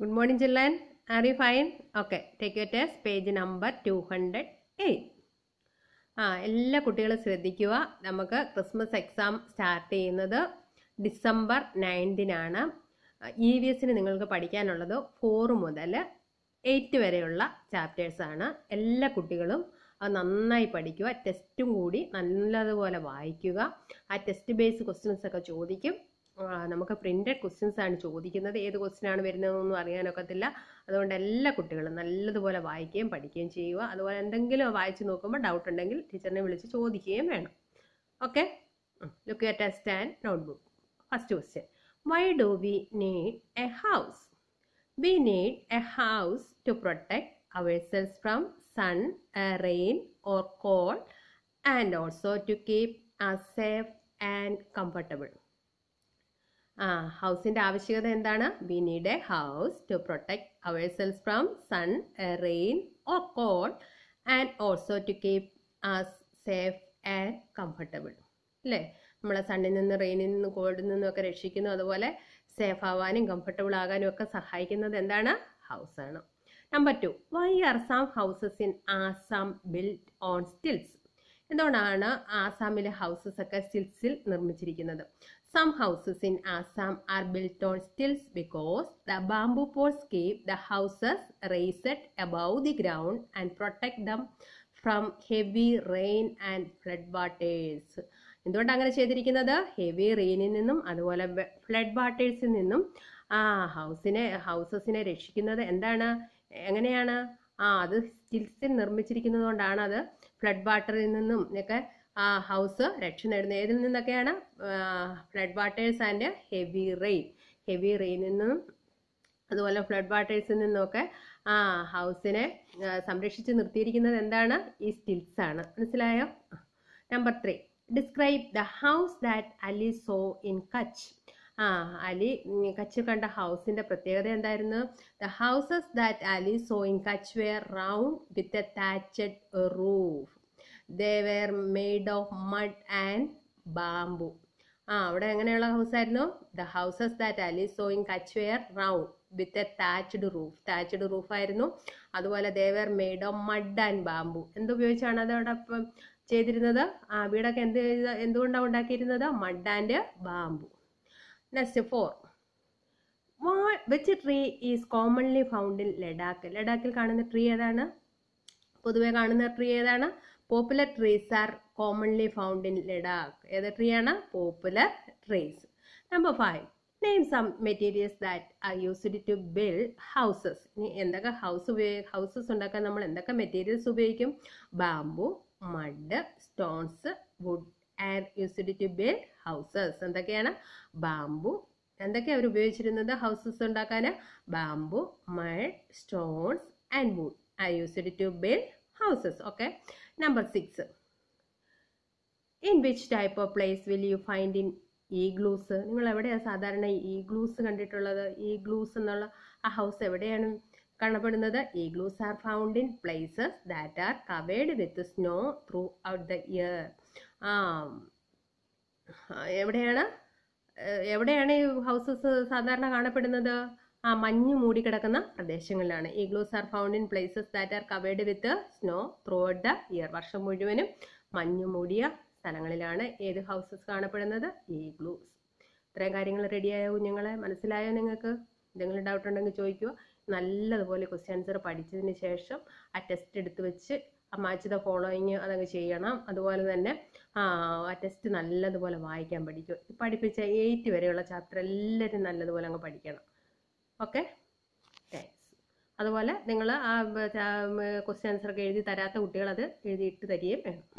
Good morning children are you fine okay take you test page number two hundred eight ആ എല്ലാ കുട്ടികളും ശ്രദ്ധിക്കുക നമുക്ക് ക്രിസ്മസ് എക്സാം സ്റ്റാർട്ട് ചെയ്യുന്നത് ഡിസംബർ നയൻത്തിനാണ് ഇ വി എസിന് നിങ്ങൾക്ക് പഠിക്കാനുള്ളത് ഫോർ മുതൽ എയ്റ്റ് വരെയുള്ള ചാപ്റ്റേഴ്സാണ് എല്ലാ കുട്ടികളും അത് നന്നായി പഠിക്കുക ടെസ്റ്റും കൂടി നല്ലതുപോലെ വായിക്കുക ആ ടെസ്റ്റ് ബേസ് ക്വസ്റ്റ്യൻസ് ഒക്കെ ചോദിക്കും നമുക്ക് പ്രിന്റഡ് ക്വസ്റ്റ്യൻസ് ആണ് ചോദിക്കുന്നത് ഏത് ക്വസ്റ്റ്യൻ ആണ് വരുന്നതെന്നൊന്നും അറിയാനൊക്കത്തില്ല അതുകൊണ്ട് എല്ലാ കുട്ടികളും നല്ലതുപോലെ വായിക്കുകയും പഠിക്കുകയും ചെയ്യുക അതുപോലെ എന്തെങ്കിലും വായിച്ചു നോക്കുമ്പോൾ ഡൗട്ട് ഉണ്ടെങ്കിൽ ടീച്ചറിനെ വിളിച്ച് ചോദിക്കുകയും വേണം okay look at test and notebook first question why do we need a house we need a house to protect ourselves from sun rain or cold and also to keep us safe and comfortable ആ ഹൗസിൻ്റെ ആവശ്യകത എന്താണ് we need a house to protect ourselves from sun rain or cold and also to keep us safe and comfortable അല്ലേ നമ്മളെ സണ്ണിൽ നിന്ന് റെയിനിൽ നിന്ന് കോൾഡിൽ നിന്നും ഒക്കെ രക്ഷിക്കുന്നു അതുപോലെ സേഫ് ആവാനും കംഫർട്ടബിൾ ആകാനും ഒക്കെ സഹായിക്കുന്നത് എന്താണ് ഹൗസ് ആണ് number two why are some houses in Assam build on stilts എന്തുകൊണ്ടാണ് ആസാമിലെ ഹൗസസ് ഒക്കെ സ്റ്റിൽസിൽ നിർമ്മിച്ചിരിക്കുന്നത് Some houses in Assam are built on stilts because the bamboo poles keep the houses raised above the ground and protect them from heavy rain and flood waters. എന്തുകൊണ്ട് അങ്ങനെ ചെയ്തിരിക്കുന്നത് heavy റെയിനിൽ നിന്നും അതുപോലെ ഫ്ലഡ് വാട്ടേഴ്സിൽ നിന്നും ആ ഹൗസിനെ ഹൗസസിനെ രക്ഷിക്കുന്നത് എന്താണ് എങ്ങനെയാണ് ആ അത് സ്റ്റിൽസിൽ നിർമ്മിച്ചിരിക്കുന്നത് കൊണ്ടാണ് അത് ഫ്ലഡ് വാട്ടറിൽ നിന്നും ഒക്കെ ആ ഹൗസ് രക്ഷ നേടുന്നത് ഏതിൽ നിന്നൊക്കെയാണ് flood waters and heavy rain heavy റെയിനിൽ നിന്നും അതുപോലെ ഫ്ലഡ് വാട്ടേഴ്സിൽ നിന്നൊക്കെ ആ ഹൗസിനെ സംരക്ഷിച്ച് നിർത്തിയിരിക്കുന്നത് എന്താണ് ഈ സ്റ്റിൽസ് ആണ് മനസ്സിലായോ number three describe the house that Ali saw in Kutch ആ അലി കച്ച് കണ്ട ഹൗസിന്റെ പ്രത്യേകത എന്തായിരുന്നു the houses that Ali saw in Kutch were round with a thatched roof they were made of mud and bamboo ആ അവിടെ എങ്ങനെയുള്ള ഹൗസ് ആയിരുന്നു the houses that Ali's saw in Kutch were round with a thatched roof thatched roof ആയിരുന്നു അതുപോലെ they were made of mud and bamboo എന്തുപയോഗിച്ചാണ് അതോടൊപ്പം ചെയ്തിരുന്നത് ആ വീടൊക്കെ എന്ത് എന്തുകൊണ്ടാണ് ഉണ്ടാക്കിയിരുന്നത് mud and bamboo next four which tree is commonly found in Ladakh ലഡാക്കിൽ കാണുന്ന ട്രീ ഏതാണ് പൊതുവെ കാണുന്ന ട്രീ ഏതാണ് popular trees are commonly found in Ladakh ഏത് ട്രീ ആണ് popular trees number five name some materials that are used to build houses ഇനി എന്തൊക്കെ ഹൗസ് ഉപയോഗി ഹൗസസ് ഉണ്ടാക്കാൻ നമ്മൾ എന്തൊക്കെ മെറ്റീരിയൽസ് ഉപയോഗിക്കും bamboo mud stones wood and used to build houses എന്തൊക്കെയാണ് ബാമ്പു എന്തൊക്കെയാണ് അവർ ഉപയോഗിച്ചിരുന്നത് ഹൗസസ് ഉണ്ടാക്കാൻ bamboo mud stones and wood are used to build houses. Okay. Number six. In which type of place will you find in igloos നിങ്ങൾ എവിടെയാണ് സാധാരണ ഈഗ്ലൂസ് കണ്ടിട്ടുള്ളത് ഈഗ്ലൂസ് എന്നുള്ള ആ ഹൗസ് എവിടെയാണ് കാണപ്പെടുന്നത് igloos are found in places that are covered with snow throughout the year എവിടെയാണ് എവിടെയാണ് ഈ ഹൗസസ് സാധാരണ കാണപ്പെടുന്നത് ആ മഞ്ഞ് മൂടിക്കിടക്കുന്ന പ്രദേശങ്ങളിലാണ് igloos are found in places that are covered with snow throughout the year വർഷം മുഴുവനും മഞ്ഞ് മൂടിയ സ്ഥലങ്ങളിലാണ് ഏത് ഹൗസസ് കാണപ്പെടുന്നത് ഈഗ്ലൂസ് ഇത്രയും കാര്യങ്ങൾ റെഡിയായ കുഞ്ഞുങ്ങളെ മനസ്സിലായോ നിങ്ങൾക്ക് എന്തെങ്കിലും ഡൗട്ട് ഉണ്ടെങ്കിൽ ചോദിക്കുക നല്ലതുപോലെ ക്വസ്റ്റ്യൻ ആൻസർ പഠിച്ചതിന് ശേഷം ആ ടെസ്റ്റ് എടുത്ത് വെച്ച് മാച്ച് ദ ഫോളോയിങ് അതങ്ങ് ചെയ്യണം അതുപോലെ തന്നെ ആ ടെസ്റ്റ് നല്ലതുപോലെ വായിക്കാൻ പഠിക്കും പഠിപ്പിച്ച എയ്റ്റ് വരെയുള്ള ചാപ്റ്റർ എല്ലാവരും നല്ലതുപോലെ അങ്ങ് പഠിക്കണം ഓക്കെ അതുപോലെ നിങ്ങൾ ആ ക്വസ്റ്റ്യൻ ആൻസർ ഒക്കെ എഴുതി തരാത്ത അത് എഴുതിയിട്ട് തരികയും വേണം